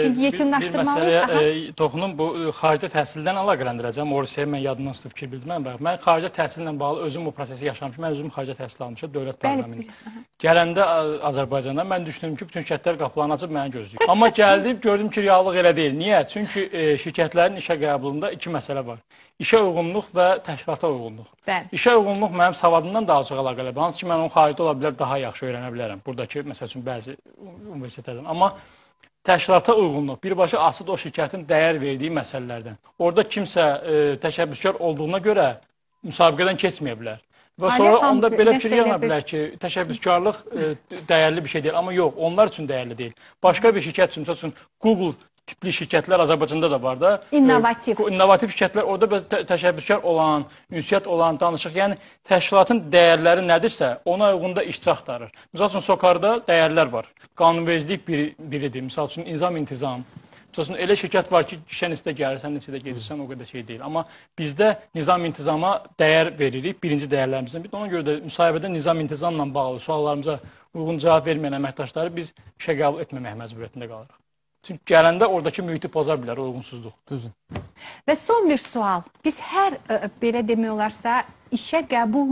Çünki yekunlaşdırmalıyıq. Bir məsələyə e, toxunum, bu e, xaricdə təhsildən əlaqələndirəcəm. Orisəyə mən yadımdan sırf fikir bildirməm. Mən xaricdə təhsillə bağlı özüm bu prosesi yaşamışam. Mən özüm xaricdə təhsil almışam, dövlət proqramını. Gələndə e, Azərbaycanda mən düşündüm ki, bütün şirkətlər qapılarını açıb məni gözləyir. Amma gəldim, gördüm ki, reallıq elə deyil. Niyə? Çünki şirkətlərin işə qəbulunda iki məsələ var. İşə uyğunluq və təşkilata uyğunluq. Bəli. İşə uyğunluq mənim savadımdan daha çox əlaqəlidir. Hansı ki, mən onu xaricdə ola bilər daha yaxşı öyrənə bilərəm. Buradakı, məsəl üçün, bəzi universitetlərdən. Amma təşkilata uyğunluq birbaşa asıd o şirkətin dəyər verdiyi məsələlərdən. Orada kimsə e, təşəbbüskar olduğuna görə müsabiqədən keçməyə bilər. Və Ali sonra onda belə fikir yana bilər ki, təşəbbüskarlıq ə, e, dəyərli bir şey deyil. Amma yox, onlar üçün dəyərli deyil. Başqa bir şirkət üçün, məsəl üçün Google tipli şirkətlər Azərbaycanda da var da. E, innovativ. Ə, innovativ şirkətlər orada belə təşəbbüskar olan, ünsiyyət olan, danışıq, yəni təşkilatın dəyərləri nədirsə, ona uyğun da işçi axtarır. Məsəl üçün Sokarda dəyərlər var. Qanunvericilik bir, biridir. Məsəl üçün nizam-intizam, Tutsun, elə şirkət var ki, gişən istə gəlirsən, neçədə gedirsən, o qədər şey deyil. Amma bizdə nizam-intizama dəyər veririk, birinci dəyərlərimizdən biri. Ona görə də müsahibədə nizam-intizamla bağlı suallarımıza uyğun cavab verməyən əməkdaşları biz işə qəbul etməmək məcburiyyətində qalırıq. Çünki gələndə oradakı mühiti poza bilər o uyğunsuzluq. Düzdür. Və son bir sual. Biz hər ə, e, e, belə demək olarsa işə qəbul